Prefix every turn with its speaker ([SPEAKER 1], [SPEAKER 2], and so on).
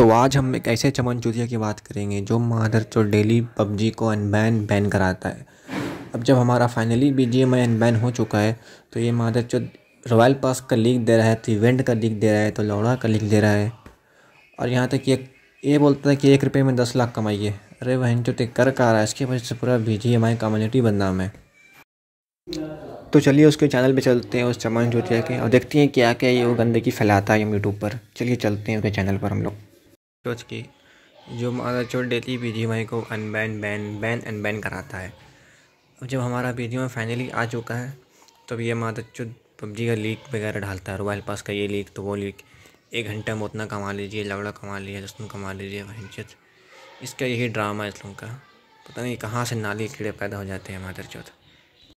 [SPEAKER 1] तो आज हम एक ऐसे चमन चूतिया की बात करेंगे जो मादर चो डेली पबजी को अनबैन बैन कराता है अब जब हमारा finally B G M I unban हो चुका है तो ये मादर चो रॉयल पास का लीक दे रहा है तो इवेंट का लीक दे रहा है तो लौड़ा का लीक दे रहा है और यहाँ तक कि ये बोलता है कि एक रुपये में दस लाख कमाइए अरे बहन चो तो कर का रहा है इसकी वजह से पूरा B G M I community बदनाम है तो चलिए उसके चैनल पे चलते हैं उस चमन जोतिया के और देखते हैं क्या क्या ये वो गंदगी फैलाता है यूट्यूब पर चलिए चलते हैं उसके चैनल पर हम लोग सोच की जो हमारा जो डेली वीडियो को अनबैन बैन बैन अनबैन कराता है अब जब हमारा वीडियो फाइनली आ चुका है तब तो ये हमारा जो पबजी का लीक वगैरह डालता है रोबाइल पास का ये लीक तो वो लीक एक घंटा में उतना कमा लीजिए लगड़ा कमा लीजिए दस्तून कमा लीजिए वहचत इसका यही ड्रामा है इस लोगों का पता नहीं कहाँ से नाली कीड़े पैदा हो जाते हैं मादर चौथ